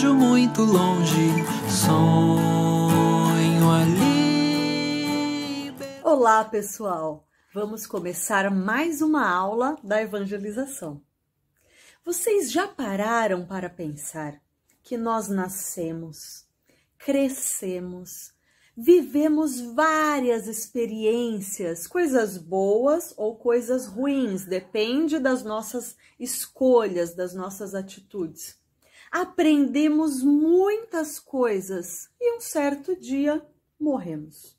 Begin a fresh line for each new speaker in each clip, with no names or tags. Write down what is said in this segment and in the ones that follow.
vejo muito longe, sonho ali. Olá, pessoal! Vamos começar mais uma aula da evangelização. Vocês já pararam para pensar que nós nascemos, crescemos, vivemos várias experiências, coisas boas ou coisas ruins, depende das nossas escolhas, das nossas atitudes aprendemos muitas coisas e um certo dia morremos.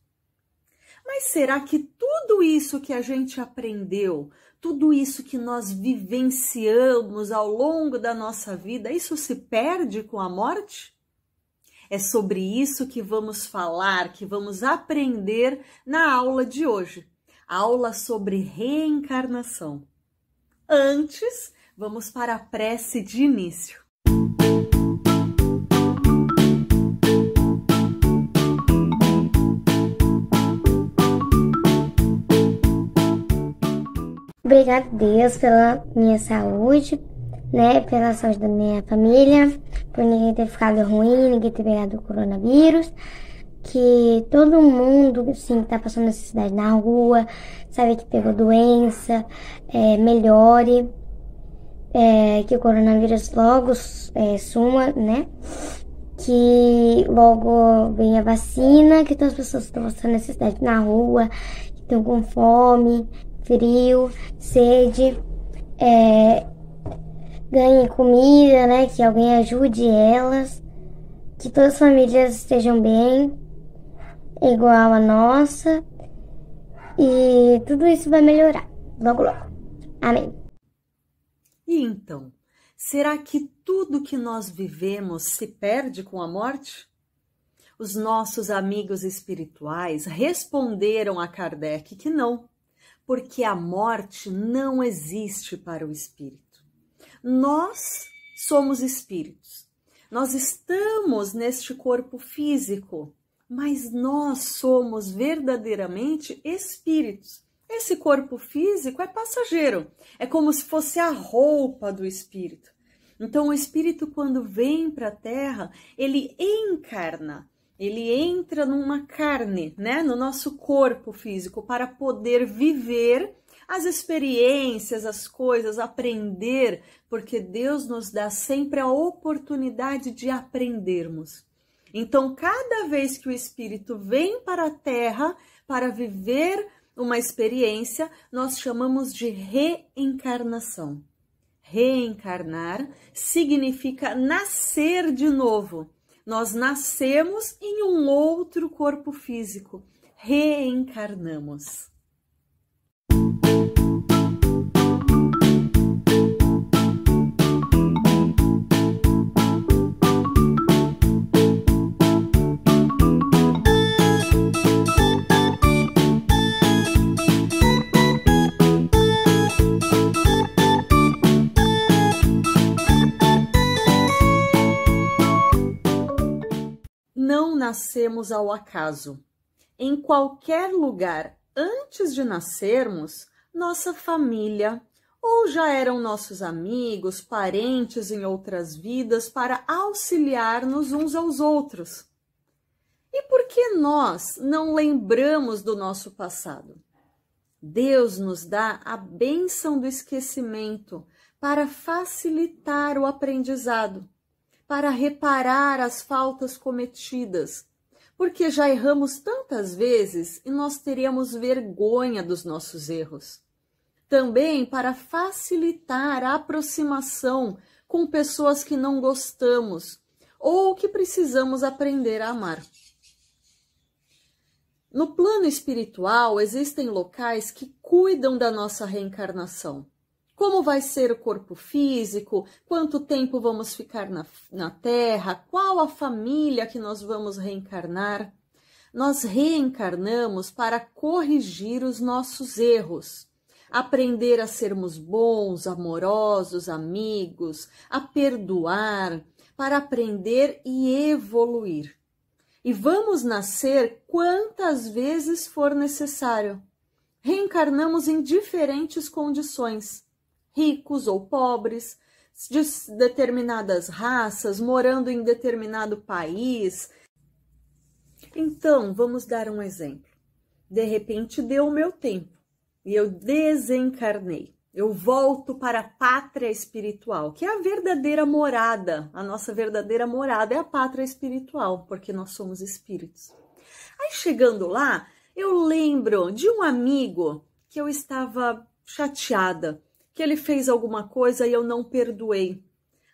Mas será que tudo isso que a gente aprendeu, tudo isso que nós vivenciamos ao longo da nossa vida, isso se perde com a morte? É sobre isso que vamos falar, que vamos aprender na aula de hoje. Aula sobre reencarnação. Antes, vamos para a prece de início. Obrigado, Deus, pela minha saúde, né? Pela saúde da minha família, por ninguém ter ficado ruim, ninguém ter pegado o coronavírus. Que todo mundo, assim, que tá passando necessidade na rua, sabe que pegou doença, é, melhore. É, que o coronavírus logo é, suma, né? Que logo venha a vacina, que todas as pessoas que estão passando necessidade na rua, que estão com fome, frio, sede, é, comida, né? Que alguém ajude elas, que todas as famílias estejam bem, igual a nossa. E tudo isso vai melhorar logo, logo. Amém. E então, será que tudo que nós vivemos se perde com a morte? Os nossos amigos espirituais responderam a Kardec que não porque a morte não existe para o espírito. Nós somos espíritos. Nós estamos neste corpo físico, mas nós somos verdadeiramente espíritos. Esse corpo físico é passageiro, é como se fosse a roupa do espírito. Então, o espírito, quando vem para a Terra, ele encarna, ele entra numa carne, né, no nosso corpo físico para poder viver as experiências, as coisas, aprender, porque Deus nos dá sempre a oportunidade de aprendermos. Então, cada vez que o espírito vem para a terra para viver uma experiência, nós chamamos de reencarnação. Reencarnar significa nascer de novo nós nascemos em um outro corpo físico, reencarnamos. nascemos ao acaso. Em qualquer lugar, antes de nascermos, nossa família ou já eram nossos amigos, parentes em outras vidas para auxiliar-nos uns aos outros. E por que nós não lembramos do nosso passado? Deus nos dá a bênção do esquecimento para facilitar o aprendizado para reparar as faltas cometidas, porque já erramos tantas vezes e nós teríamos vergonha dos nossos erros. Também para facilitar a aproximação com pessoas que não gostamos ou que precisamos aprender a amar. No plano espiritual, existem locais que cuidam da nossa reencarnação como vai ser o corpo físico, quanto tempo vamos ficar na, na Terra, qual a família que nós vamos reencarnar. Nós reencarnamos para corrigir os nossos erros aprender a sermos bons, amorosos, amigos, a perdoar, para aprender e evoluir. E vamos nascer quantas vezes for necessário. Reencarnamos em diferentes condições ricos ou pobres, de determinadas raças, morando em determinado país. Então, vamos dar um exemplo. De repente deu o meu tempo e eu desencarnei. Eu volto para a pátria espiritual, que é a verdadeira morada. A nossa verdadeira morada é a pátria espiritual, porque nós somos espíritos. Aí chegando lá, eu lembro de um amigo que eu estava chateada que ele fez alguma coisa e eu não perdoei.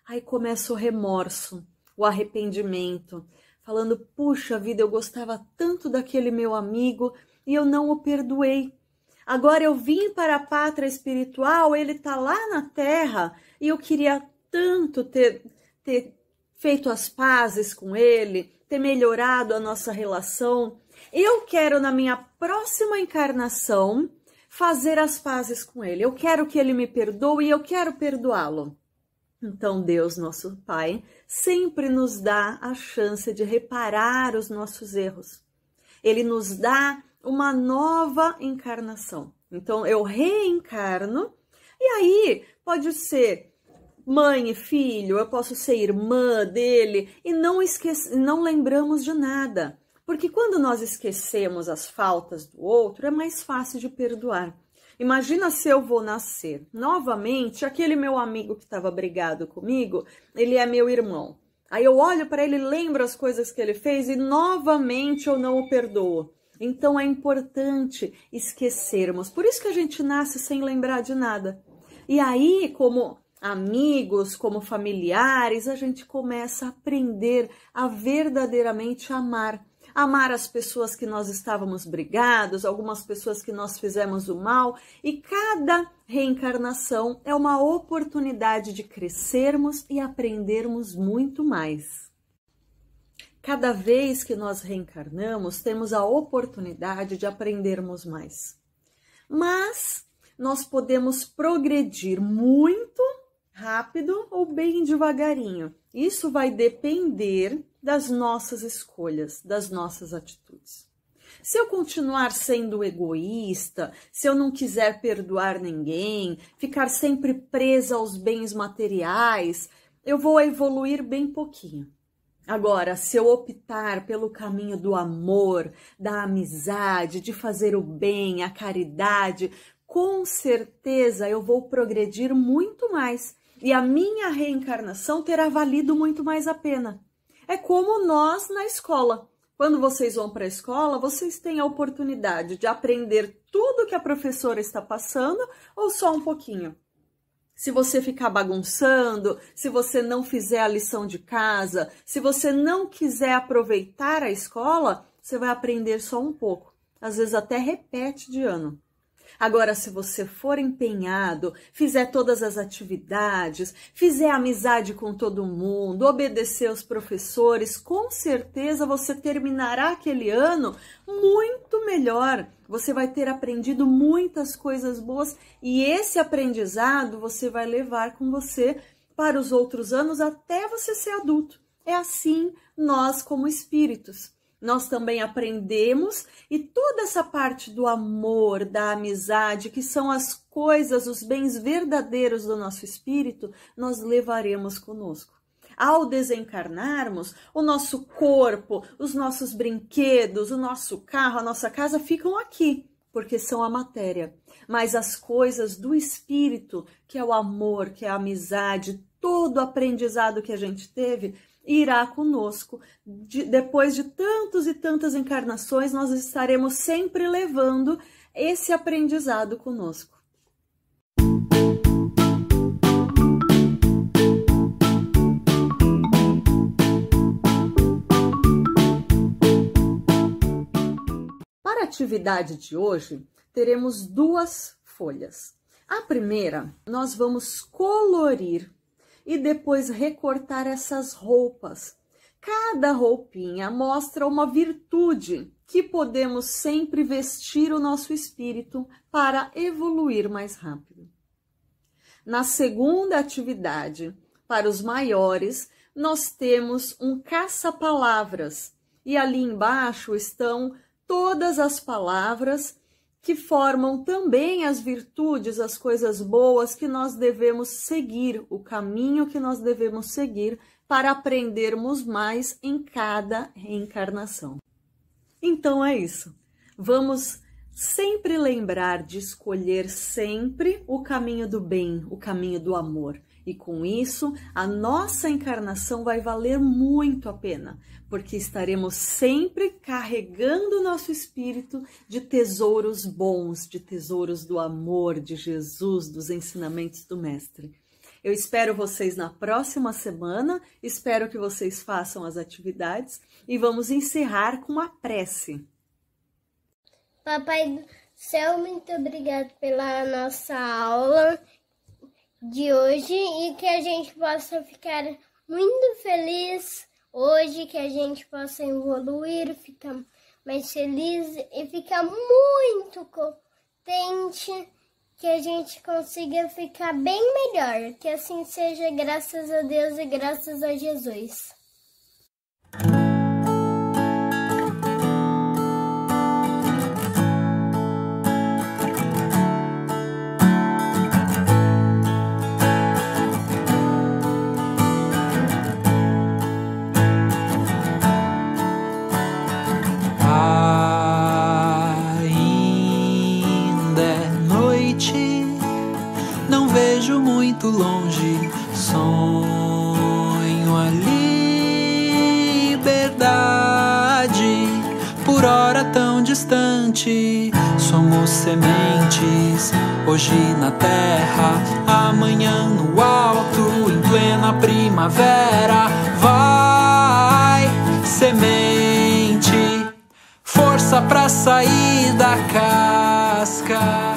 Aí começa o remorso, o arrependimento, falando: puxa vida, eu gostava tanto daquele meu amigo e eu não o perdoei. Agora eu vim para a pátria espiritual, ele está lá na terra e eu queria tanto ter, ter feito as pazes com ele, ter melhorado a nossa relação. Eu quero, na minha próxima encarnação, fazer as pazes com ele. Eu quero que ele me perdoe e eu quero perdoá-lo. Então, Deus, nosso Pai, sempre nos dá a chance de reparar os nossos erros. Ele nos dá uma nova encarnação. Então, eu reencarno, e aí pode ser mãe e filho, eu posso ser irmã dele, e não, esquece, não lembramos de nada. Porque quando nós esquecemos as faltas do outro, é mais fácil de perdoar. Imagina se eu vou nascer. Novamente, aquele meu amigo que estava brigado comigo, ele é meu irmão. Aí eu olho para ele, lembro as coisas que ele fez e novamente eu não o perdoo. Então é importante esquecermos. Por isso que a gente nasce sem lembrar de nada. E aí, como amigos, como familiares, a gente começa a aprender a verdadeiramente amar amar as pessoas que nós estávamos brigados, algumas pessoas que nós fizemos o mal, e cada reencarnação é uma oportunidade de crescermos e aprendermos muito mais. Cada vez que nós reencarnamos, temos a oportunidade de aprendermos mais. Mas nós podemos progredir muito rápido ou bem devagarinho. Isso vai depender das nossas escolhas, das nossas atitudes. Se eu continuar sendo egoísta, se eu não quiser perdoar ninguém, ficar sempre presa aos bens materiais, eu vou evoluir bem pouquinho. Agora, se eu optar pelo caminho do amor, da amizade, de fazer o bem, a caridade, com certeza eu vou progredir muito mais e a minha reencarnação terá valido muito mais a pena. É como nós na escola. Quando vocês vão para a escola, vocês têm a oportunidade de aprender tudo que a professora está passando ou só um pouquinho. Se você ficar bagunçando, se você não fizer a lição de casa, se você não quiser aproveitar a escola, você vai aprender só um pouco. Às vezes até repete de ano. Agora, se você for empenhado, fizer todas as atividades, fizer amizade com todo mundo, obedecer os professores, com certeza você terminará aquele ano muito melhor. Você vai ter aprendido muitas coisas boas e esse aprendizado você vai levar com você para os outros anos até você ser adulto. É assim nós, como espíritos nós também aprendemos e toda essa parte do amor, da amizade, que são as coisas, os bens verdadeiros do nosso espírito, nós levaremos conosco. Ao desencarnarmos, o nosso corpo, os nossos brinquedos, o nosso carro, a nossa casa ficam aqui, porque são a matéria. Mas as coisas do espírito, que é o amor, que é a amizade, todo o aprendizado que a gente teve, irá conosco. De, depois de tantos e tantas encarnações, nós estaremos sempre levando esse aprendizado conosco. Para a atividade de hoje, teremos duas folhas. A primeira, nós vamos colorir e depois recortar essas roupas. Cada roupinha mostra uma virtude que podemos sempre vestir o nosso espírito para evoluir mais rápido. Na segunda atividade, para os maiores, nós temos um caça-palavras e ali embaixo estão todas as palavras que formam também as virtudes, as coisas boas que nós devemos seguir, o caminho que nós devemos seguir para aprendermos mais em cada reencarnação. Então é isso. Vamos sempre lembrar de escolher sempre o caminho do bem, o caminho do amor, e com isso, a nossa encarnação vai valer muito a pena, porque estaremos sempre carregando o nosso espírito de tesouros bons, de tesouros do amor de Jesus, dos ensinamentos do Mestre. Eu espero vocês na próxima semana, espero que vocês façam as atividades e vamos encerrar com a prece. Papai do céu, muito obrigado pela nossa aula de hoje e que a gente possa ficar muito feliz hoje, que a gente possa evoluir, ficar mais feliz e ficar muito contente, que a gente consiga ficar bem melhor. Que assim seja, graças a Deus e graças a Jesus. por hora tão distante. Somos sementes, hoje na terra, amanhã no alto, em plena primavera. Vai, semente, força pra sair da casca.